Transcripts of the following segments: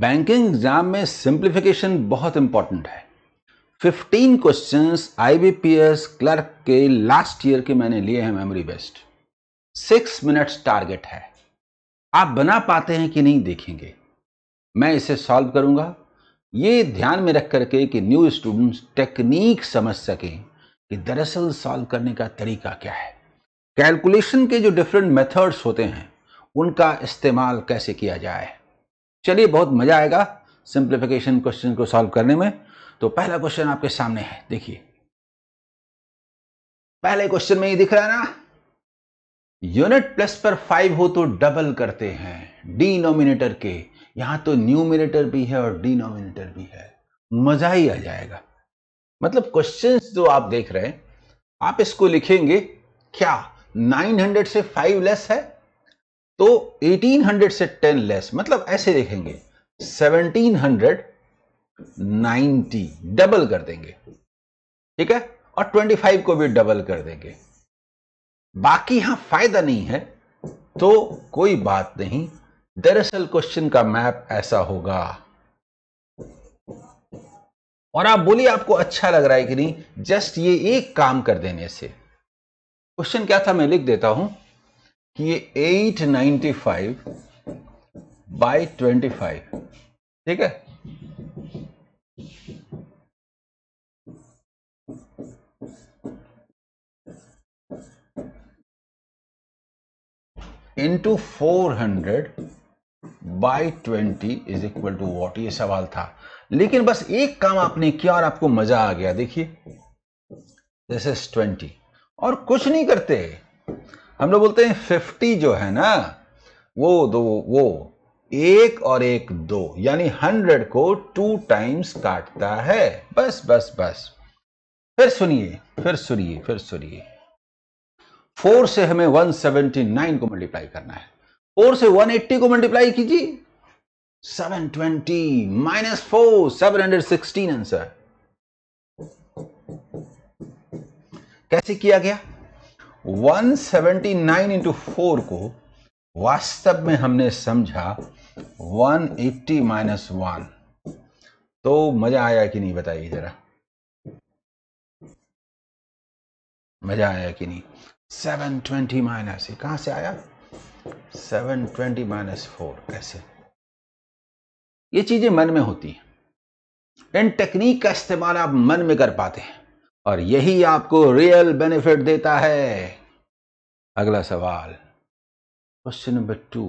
banking exam में simplification बहुत important है 15 क्वेश्चंस आईबीपीएस क्लर्क के लास्ट ईयर के मैंने लिए हैं memory best six minutes target है आप बना पाते हैं कि नहीं देखेंगे मैं इसे सॉल्व करूंगा ये ध्यान में रख करके कि न्यू स्टूडेंट्स टेक्निक समझ सकें कि दरअसल सॉल्व करने का तरीका क्या है कैलकुलेशन के जो डिफरेंट मेथड्स होते हैं उनका इस्तेमाल कैसे किया जाए चलिए बहुत मज़ा आएगा सिंप्लीफिकेशन क्वेश्चन को सॉल्व करने में तो पहला क्वेश्चन आपके सामने है देखिए पहले क्वेश्चन में ये दिख रहा है ना यूनिट प्लस पर फाइव हो तो डबल करते हैं डिनोमिनेटर के यहां तो न्यूमिनेटर भी है और डिनोमिनेटर भी है मजा ही आ जाएगा मतलब क्वेश्चन जो आप देख रहे हैं आप इसको लिखेंगे क्या 900 से फाइव लेस है तो 1800 से 10 लेस मतलब ऐसे देखेंगे 1790 डबल कर देंगे ठीक है और 25 को भी डबल कर देंगे बाकी यहां फायदा नहीं है तो कोई बात नहीं दरअसल क्वेश्चन का मैप ऐसा होगा और आप बोलिए आपको अच्छा लग रहा है कि नहीं जस्ट ये एक काम कर देने से क्वेश्चन क्या था मैं लिख देता हूं कि ये 895 बाय 25 ठीक है into four hundred by twenty is equal to what ये सवाल था लेकिन बस एक काम आपने किया और आपको मजा आ गया देखिए दिस इज ट्वेंटी और कुछ नहीं करते हम लोग बोलते हैं फिफ्टी जो है ना वो दो वो एक और एक दो यानी हंड्रेड को टू टाइम्स काटता है बस बस बस फिर सुनिए फिर सुनिए फिर सुनिए फोर से हमें वन सेवेंटी नाइन को मल्टीप्लाई करना है फोर से वन एट्टी को मल्टीप्लाई कीजिए seven twenty minus four seven hundred sixteen answer कैसे किया गया 179 इंटू फोर को वास्तव में हमने समझा 180 एट्टी माइनस वन तो मजा आया कि नहीं बताइए जरा मजा आया कि नहीं 720 माइनस ये से आया 720 माइनस फोर कैसे ये चीजें मन में होती हैं इन टेक्निक का इस्तेमाल आप मन में कर पाते हैं और यही आपको रियल बेनिफिट देता है अगला सवाल question number two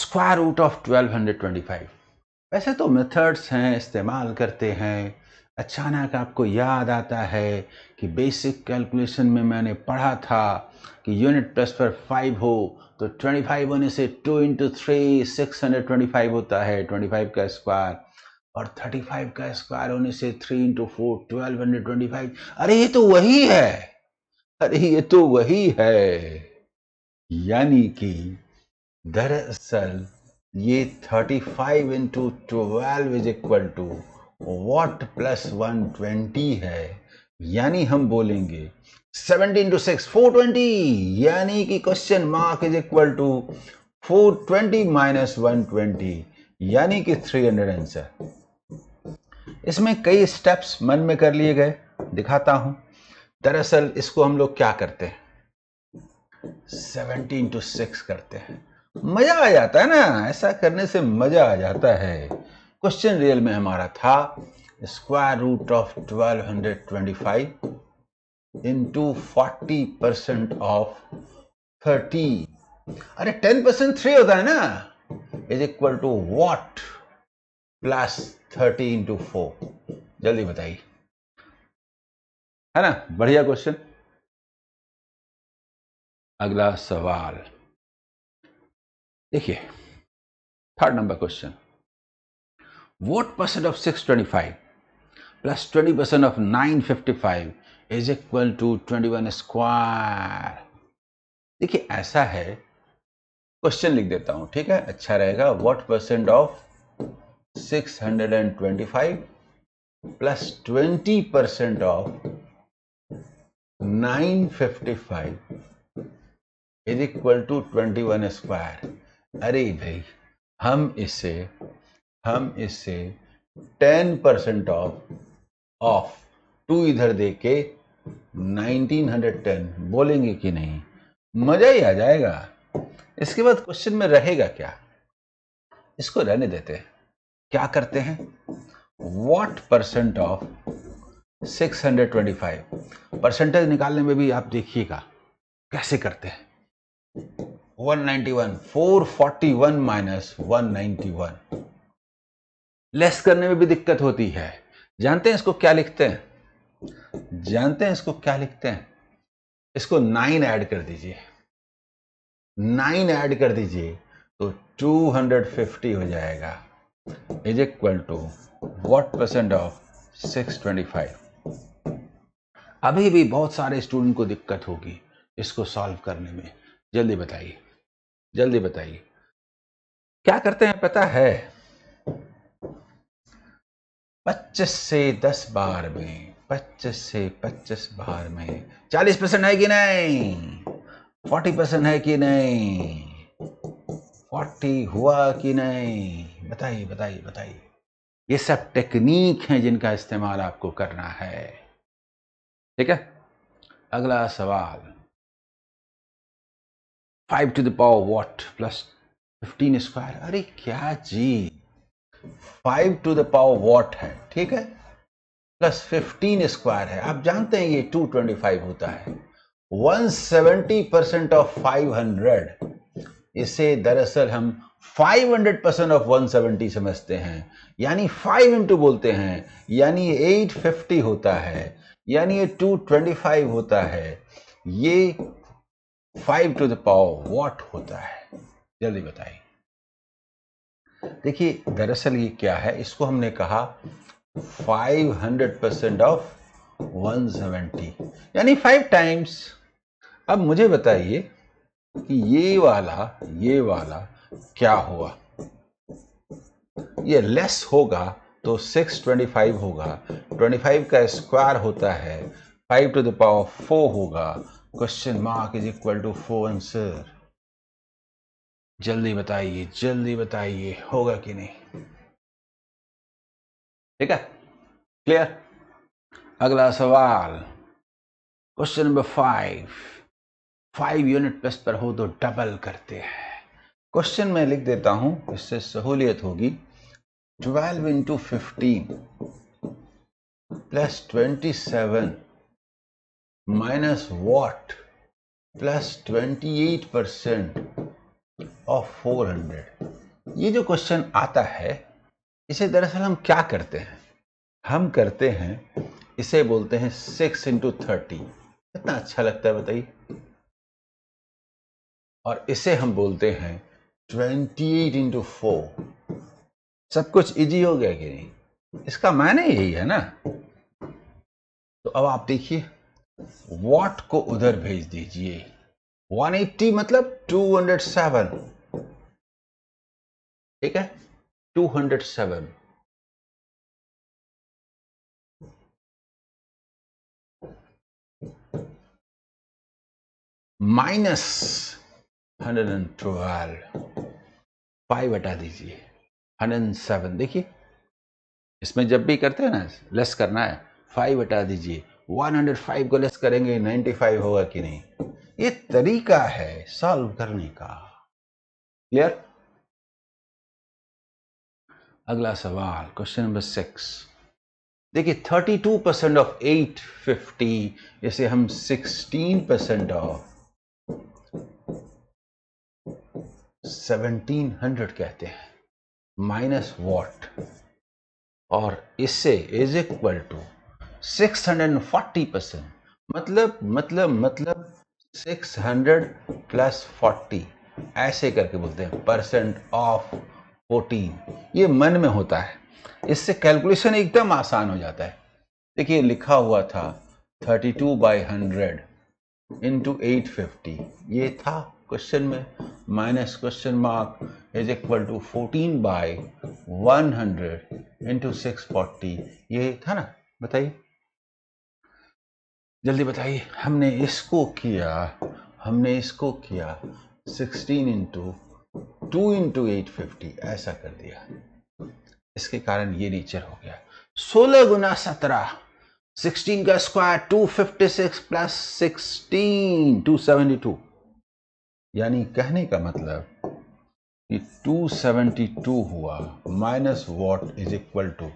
square root of twelve hundred twenty five वैसे तो मेथड्स हैं इस्तेमाल करते हैं अचानक आपको याद आता है कि बेसिक कैलकुलेशन में मैंने पढ़ा था कि यूनिट प्लस पर फाइव हो तो ट्वेंटी फाइव होने से two into three six hundred twenty five होता है ट्वेंटी फाइव का स्क्वायर और 35 का स्क्वायर होने से 3 इंटू फोर ट्वेल्व हंड्रेड अरे ये तो वही है अरे ये तो वही है यानी कि दरअसल ये 35 five into twelve is equal to what plus one है यानी हम बोलेंगे 17 इंटू सिक्स फोर यानी कि question mark is equal to 420 minus one यानी कि 300 आंसर इसमें कई स्टेप्स मन में कर लिए गए दिखाता हूं दरअसल इसको हम लोग क्या करते हैं सेवनटीन टू सिक्स करते हैं मजा आ जाता है ना ऐसा करने से मजा आ जाता है क्वेश्चन रियल में हमारा था square root of twelve hundred twenty five into forty percent of thirty अरे टेन परसेंट थ्री होता है ना is equal to what plus thirty into four जल्दी बताइए है ना बढ़िया क्वेश्चन अगला सवाल देखिए third number question what percent of six twenty five plus twenty percent of nine fifty five is equal to twenty one square देखिए ऐसा है क्वेश्चन लिख देता हूं ठीक है अच्छा रहेगा what percent of 625 plus 20 percent of 955 is equal to twenty one square अरे भाई हम इसे हम इसे ten percent of of to इधर दे के नाइनटीन हंड्रेड टेन बोलेंगे कि नहीं मजा ही आ जाएगा इसके बाद क्वेश्चन में रहेगा क्या इसको रहने देते हैं क्या करते हैं वॉट परसेंट ऑफ 625 परसेंटेज निकालने में भी आप देखिएगा कैसे करते हैं 191 441 माइनस 191 लेस करने में भी दिक्कत होती है जानते हैं इसको क्या लिखते हैं जानते हैं इसको क्या लिखते हैं इसको नाइन ऐड कर दीजिए नाइन ऐड कर दीजिए तो 250 हो जाएगा is equal to what percent of 625 अभी भी बहुत सारे स्टूडेंट को दिक्कत होगी इसको सॉल्व करने में जल्दी बताइए जल्दी बताइए क्या करते हैं पता है 25 से 10 बार में 25 से 25 बार में 40 परसेंट है कि नहीं 40 परसेंट है कि नहीं पार्टी हुआ कि नहीं बताइए बताइए बताइए ये सब टेक्निक हैं जिनका इस्तेमाल आपको करना है ठीक है अगला सवाल five to the power what plus fifteen square अरे क्या जी five to the power what है ठीक है प्लस फिफ्टीन स्क्वायर है आप जानते हैं ये टू ट्वेंटी फाइव होता है one seventy percent of five hundred इसे दरअसल हम 500 परसेंट ऑफ 170 समझते हैं यानी 5 इंटू बोलते हैं यानी 850 होता है यानी ये 225 होता है ये 5 टू द पावर वॉट होता है जल्दी बताइए देखिए दरअसल ये क्या है इसको हमने कहा 500 परसेंट ऑफ 170 यानी 5 टाइम्स अब मुझे बताइए कि ये वाला ये वाला क्या हुआ ये लेस होगा तो 625 होगा 25 का स्क्वायर होता है 5 टू द पावर 4 होगा question mark is equal to 4 answer जल्दी बताइए जल्दी बताइए होगा कि नहीं ठीक है क्लियर अगला सवाल question number five five unit plus पर हो तो डबल करते हैं क्वेश्चन मैं लिख देता हूं इससे सहूलियत होगी twelve into fifteen plus twenty seven minus what plus twenty eight percent of four hundred ये जो क्वेश्चन आता है इसे दरअसल हम क्या करते हैं हम करते हैं इसे बोलते हैं सिक्स इंटू थर्टी कितना अच्छा लगता है बताइए और इसे हम बोलते हैं ट्वेंटी एट इंटू फोर सब कुछ इजी हो गया कि नहीं इसका मायने यही है ना तो अब आप देखिए वॉट को उधर भेज दीजिए 180 मतलब 207 ठीक है 207 minus hundred and twelve five हटा दीजिए हंड्रेड एंड सेवन देखिए इसमें जब भी करते हैं ना लेस करना है फाइव हटा दीजिए वन हंड्रेड फाइव को लेस करेंगे नाइन्टी फाइव होगा कि नहीं ये तरीका है सॉल्व करने का क्लियर अगला सवाल क्वेश्चन नंबर सिक्स देखिए thirty two percent of eight fifty इसे हम सिक्सटीन परसेंट ऑफ 1700 कहते हैं माइनस वॉट और इससे इज इक्वल टू 640 परसेंट मतलब मतलब मतलब 600 प्लस 40 ऐसे करके बोलते हैं परसेंट ऑफ 14 ये मन में होता है इससे कैलकुलेशन एकदम आसान हो जाता है देखिए लिखा हुआ था 32 two by hundred into eight ये था क्वेश्चन में minus question mark is equal to fourteen by one hundred into six ये था ना बताइए जल्दी बताइए हमने इसको किया हमने इसको किया sixteen into two into eight fifty ऐसा कर दिया इसके कारण ये नेचर हो गया सोलह गुना सत्रह सिक्सटीन का square two fifty six plus sixteen two seventy two यानी कहने का मतलब कि 272 हुआ minus what is equal to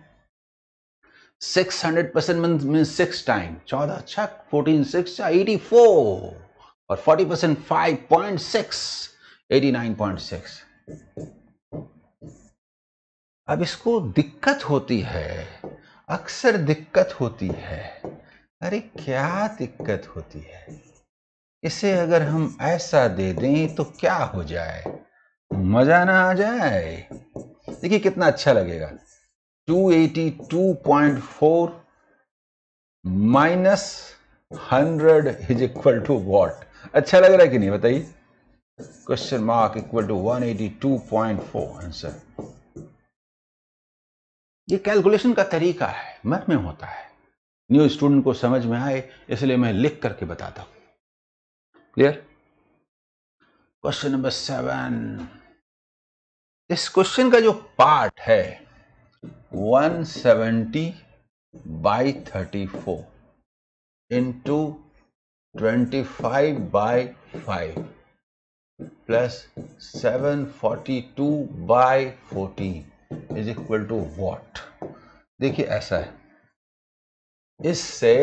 600 percent mean six time चौदह छक फोर्टीन सिक्स एटी फोर और forty percent five point six eighty nine point six अब इसको दिक्कत होती है अक्सर दिक्कत होती है अरे क्या दिक्कत होती है इसे अगर हम ऐसा दे दें तो क्या हो जाए मज़ा ना आ जाए देखिए कितना अच्छा लगेगा 282.4 minus hundred is equal to what अच्छा लग रहा है कि नहीं बताइए question mark equal to 182.4 answer ये कैलकुलेशन का तरीका है मन में होता है न्यू स्टूडेंट को समझ में आए इसलिए मैं लिख करके बताता हूं क्लियर क्वेश्चन नंबर सेवन इस क्वेश्चन का जो पार्ट है 170 seventy by thirty four into twenty five by five plus seven forty two by fourteen is equal to what देखिए ऐसा है इससे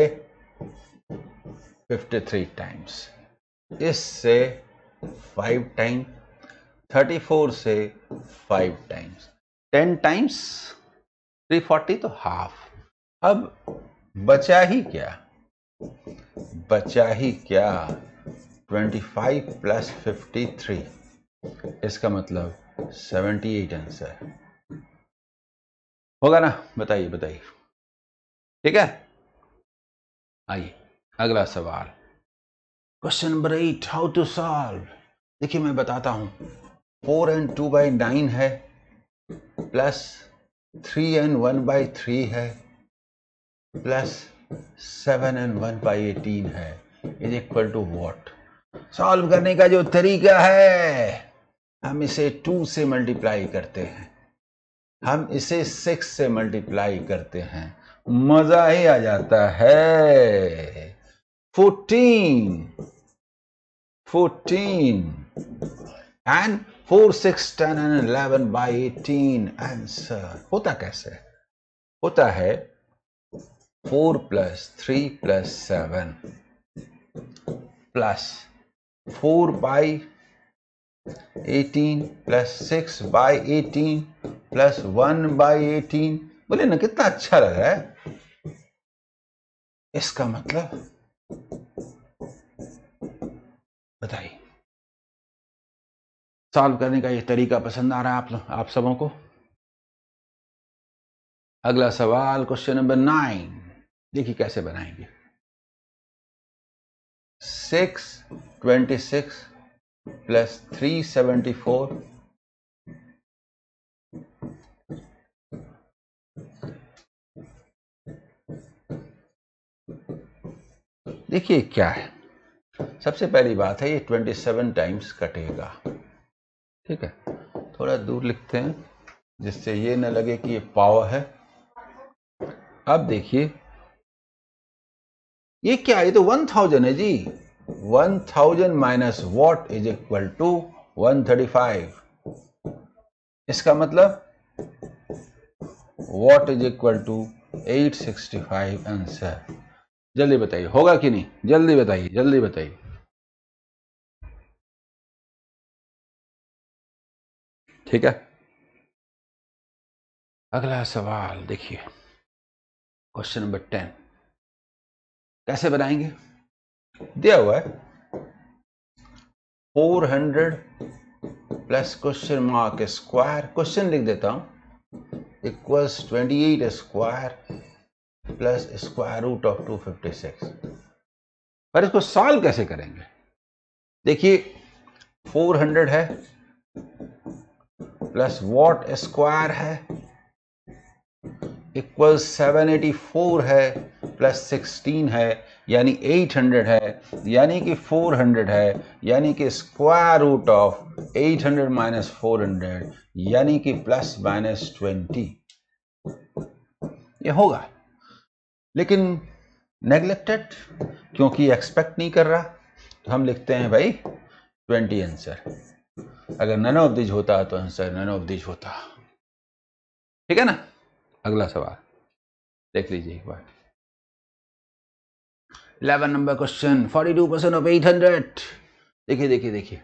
53 टाइम्स इससे फाइव टाइम थर्टी फोर से five times ten times three forty तो half अब बचा ही क्या बचा ही क्या twenty five plus fifty three इसका मतलब सेवेंटी एट आंसर होगा ना बताइए बताइए ठीक है आइए अगला सवाल question number eight how to solve देखिए मैं बताता हूं four and two by nine है plus three and one by three है plus seven and one by eighteen है is equal to what solve करने का जो तरीका है हम इसे टू से मल्टीप्लाई करते हैं हम इसे सिक्स से मल्टीप्लाई करते हैं मज़ा ही आ जाता है fourteen fourteen and four six ten and eleven by eighteen answer होता कैसे होता है four plus three plus seven plus four by eighteen plus six by eighteen plus one by eighteen बोले ना कितना अच्छा लग रहा है इसका मतलब बताइए सॉल्व करने का ये तरीका पसंद आ रहा है आप आप सबों को अगला सवाल क्वेश्चन नंबर नाइन देखिए कैसे बनाएंगे six twenty six plus three seventy four देखिए क्या है सबसे पहली बात है ये 27 टाइम्स कटेगा ठीक है थोड़ा दूर लिखते हैं जिससे ये ना लगे कि ये पावर है अब देखिए ये क्या ये तो 1000 है जी 1000 thousand minus what is equal to 135 इसका मतलब what is equal to 865 answer जल्दी बताइए होगा कि नहीं जल्दी बताइए जल्दी बताइए ठीक है अगला सवाल देखिए क्वेश्चन नंबर टेन कैसे बनाएंगे दिया हुआ है four hundred plus question mark square question लिख देता हूं equals twenty eight square plus square root of two fifty six पर इसको सॉल्व कैसे करेंगे देखिए फोर हंड्रेड है प्लस वॉट स्क्वायर है इक्वल सेवन एटी फोर है प्लस सिक्सटीन है यानी एट हंड्रेड है यानी कि फोर हंड्रेड है यानी कि square root of eight hundred minus four hundred यानी कि प्लस माइनस ट्वेंटी ये होगा लेकिन नेग्लेक्टेड क्योंकि एक्सपेक्ट नहीं कर रहा तो हम लिखते हैं भाई ट्वेंटी आंसर अगर नन ऑफ दिज होता तो आंसर नन ऑफ दिज होता ठीक है ना अगला सवाल देख लीजिए एक बार eleven number question forty two percent of eight hundred देखिए देखिए देखिए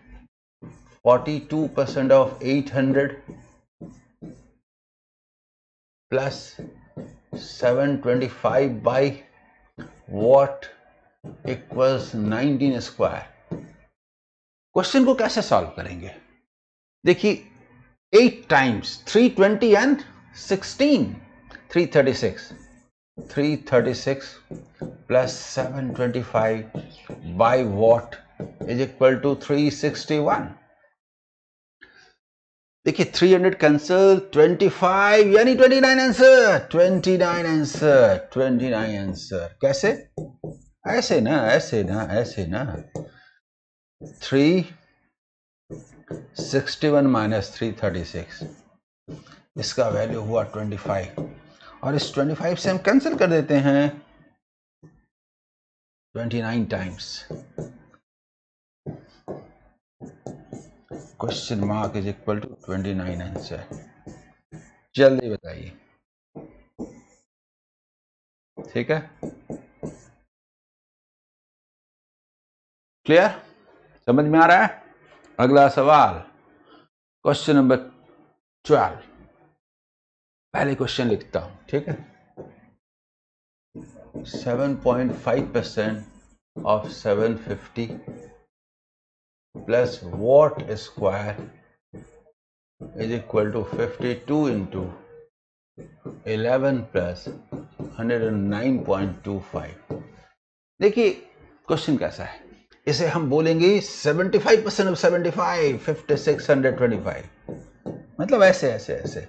forty two percent of eight hundred plus 725 by what equals 19 square question को कैसे सॉल्व करेंगे देखिए eight times 320 and 16 336 336 plus 725 by what is equal to 361 देखिए 300 cancel five यानी 29 answer 29 answer nine answer कैसे ऐसे ना ऐसे ना ऐसे ना three sixty one minus three thirty six इसका वैल्यू हुआ ट्वेंटी फाइव और इस ट्वेंटी फाइव से हम कैंसिल कर देते हैं twenty nine times question mark is equal to twenty nine answer जल्दी बताइए ठीक है क्लियर समझ में आ रहा है अगला सवाल क्वेश्चन नंबर ट्वेल्व पहले क्वेश्चन लिखता हूं ठीक है seven point five percent of seven fifty plus what square is equal to 52 two into eleven plus hundred देखिए क्वेश्चन कैसा है इसे हम बोलेंगे 75 परसेंट ऑफ 75 5625 मतलब ऐसे ऐसे ऐसे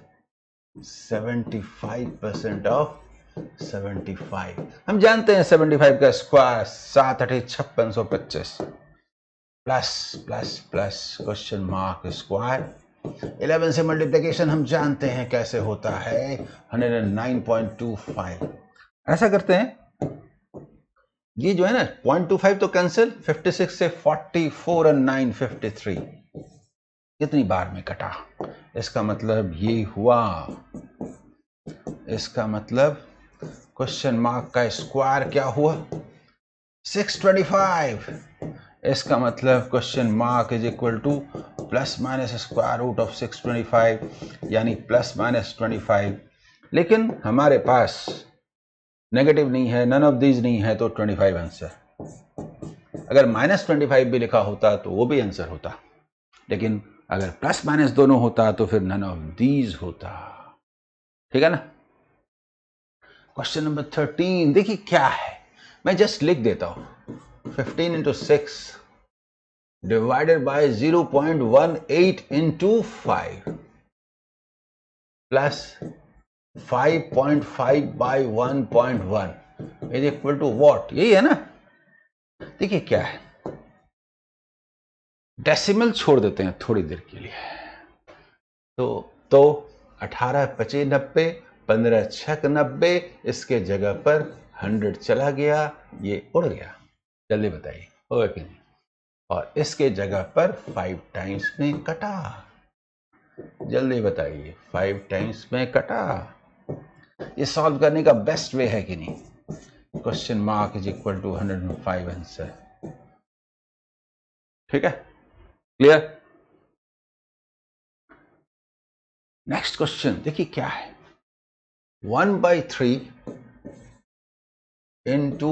75 परसेंट ऑफ 75 हम जानते हैं 75 का स्क्वायर सात अठे छप्पन सौ पच्चीस plus plus plus question mark square eleven से मल्टीप्लीकेशन हम जानते हैं कैसे होता है hundred and nine point two five ऐसा करते हैं ये जो है ना पॉइंट टू फाइव तो कैंसिल फिफ्टी सिक्स से forty four and nine fifty three कितनी बार में कटा इसका मतलब ये हुआ इसका मतलब क्वेश्चन मार्क का स्क्वायर क्या हुआ सिक्स ट्वेंटी फाइव इसका मतलब question mark is equal to plus minus square root of 625 यानी प्लस माइनस 25 लेकिन हमारे पास नेगेटिव नहीं है नन ऑफ दीज नहीं है तो 25 आंसर अगर माइनस ट्वेंटी भी लिखा होता तो वो भी आंसर होता लेकिन अगर प्लस माइनस दोनों होता तो फिर नन ऑफ दीज होता ठीक है ना क्वेश्चन नंबर थर्टीन देखिए क्या है मैं जस्ट लिख देता हूं 15 into 6 divided by 0.18 into 5 plus 5.5 by 1.1 is equal to what यही है ना देखिए क्या है डेसिमल छोड़ देते हैं थोड़ी देर के लिए तो तो अठारह पचे नब्बे पंद्रह छक नब्बे इसके जगह पर हंड्रेड चला गया ये उड़ गया जल्दी बताइए होगा कि नहीं और इसके जगह पर फाइव टाइम्स में कटा जल्दी बताइए फाइव टाइम्स में कटा ये सॉल्व करने का बेस्ट वे है कि नहीं question mark is equal to hundred and five answer ठीक है क्लियर नेक्स्ट क्वेश्चन देखिए क्या है one by three into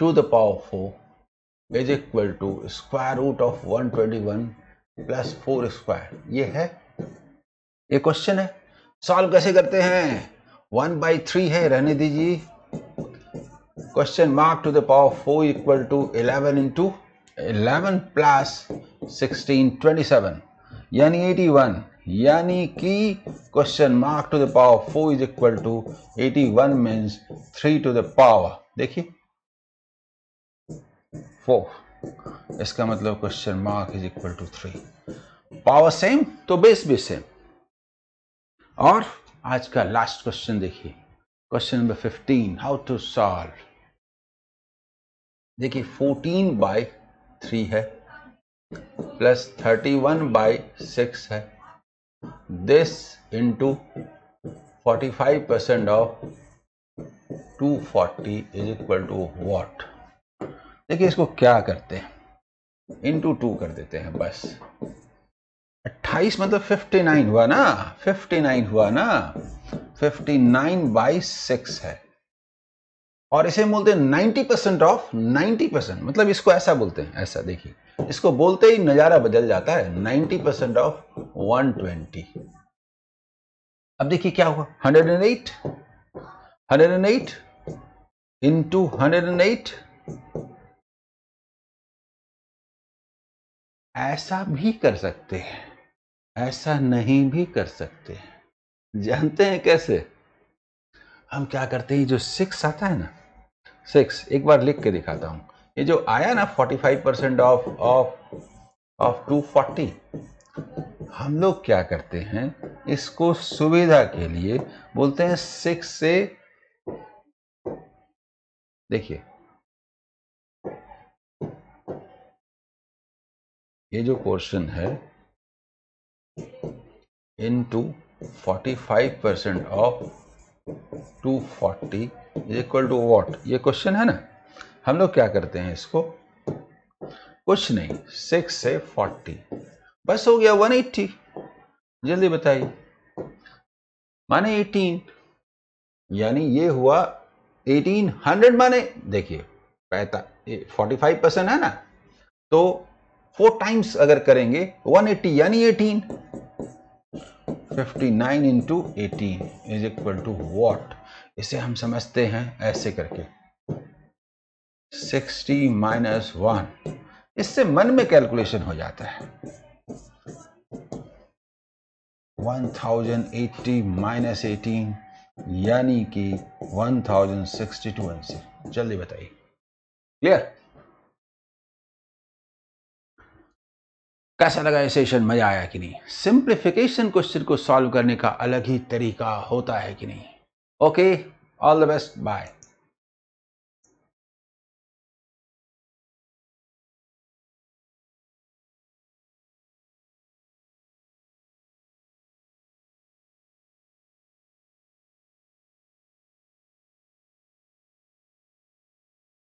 to the power 4 is equal to square root of 121 plus four square ये है ये क्वेश्चन है सॉल्व कैसे करते हैं वन बाई थ्री है रहने दीजिए question mark to the power four equal to eleven to eleven plus sixteen twenty seven यानी एटी वन यानी कि question mark to the power four is equal to eighty one means three to the power देखिए four इसका मतलब question mark is equal to three power same तो base भी same और आज का लास्ट क्वेश्चन देखिए question number fifteen how to solve देखिए फोर्टीन बाय थ्री है plus thirty one by six है this into forty five percent of two forty is equal to what देखिए इसको क्या करते हैं इंटू टू कर देते हैं बस 28 मतलब 59 हुआ ना 59 हुआ ना 59 नाइन बाई सिक्स है और इसे बोलते हैं 90 परसेंट ऑफ 90 परसेंट मतलब इसको ऐसा बोलते हैं ऐसा देखिए इसको बोलते ही नज़ारा बदल जाता है 90 परसेंट ऑफ 120 अब देखिए क्या हुआ 108 108 एंड एट ऐसा भी कर सकते हैं ऐसा नहीं भी कर सकते जानते हैं कैसे हम क्या करते हैं जो सिक्स आता है ना सिक्स एक बार लिख के दिखाता हूं ये जो आया ना forty five percent of of of two forty हम लोग क्या करते हैं इसको सुविधा के लिए बोलते हैं सिक्स से देखिए ये जो क्वेश्चन है into forty five percent of two forty equal to what ये क्वेश्चन है ना हम लोग क्या करते हैं इसको कुछ नहीं सिक्स से फोर्टी बस हो गया वन एट्टी जल्दी बताइए माने एटीन यानी ये हुआ एटीन हंड्रेड माने देखिए पैता फोर्टी फाइव परसेंट है ना तो फोर टाइम्स अगर करेंगे 180 यानी 18 59 nine into eighteen is equal to what इसे हम समझते हैं ऐसे करके 60 माइनस वन इससे मन में कैलकुलेशन हो जाता है 1080 माइनस एटीन यानी कि 1062 आंसर जल्दी बताइए क्लियर कैसा लगा ये सेशन मज़ा आया कि नहीं सिंप्लीफिकेशन क्वेश्चन को सॉल्व करने का अलग ही तरीका होता है कि नहीं okay all the best bye